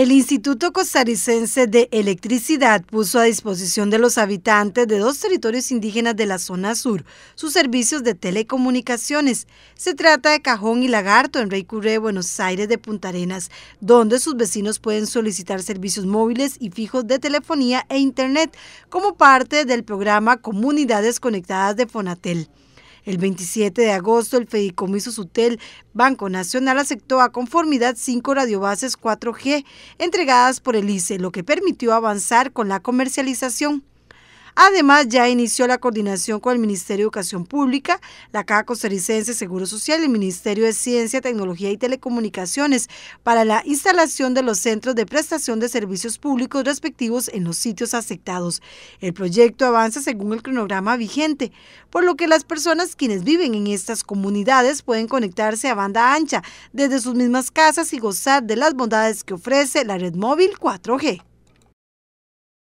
El Instituto Costaricense de Electricidad puso a disposición de los habitantes de dos territorios indígenas de la zona sur sus servicios de telecomunicaciones. Se trata de Cajón y Lagarto en Rey Curé, Buenos Aires de Punta Arenas, donde sus vecinos pueden solicitar servicios móviles y fijos de telefonía e internet como parte del programa Comunidades Conectadas de Fonatel. El 27 de agosto, el Fedicomiso Sutel Banco Nacional aceptó a conformidad cinco radiobases 4G entregadas por el ICE, lo que permitió avanzar con la comercialización. Además, ya inició la coordinación con el Ministerio de Educación Pública, la Caja Costarricense de Seguro Social y el Ministerio de Ciencia, Tecnología y Telecomunicaciones para la instalación de los centros de prestación de servicios públicos respectivos en los sitios afectados. El proyecto avanza según el cronograma vigente, por lo que las personas quienes viven en estas comunidades pueden conectarse a banda ancha desde sus mismas casas y gozar de las bondades que ofrece la red móvil 4G.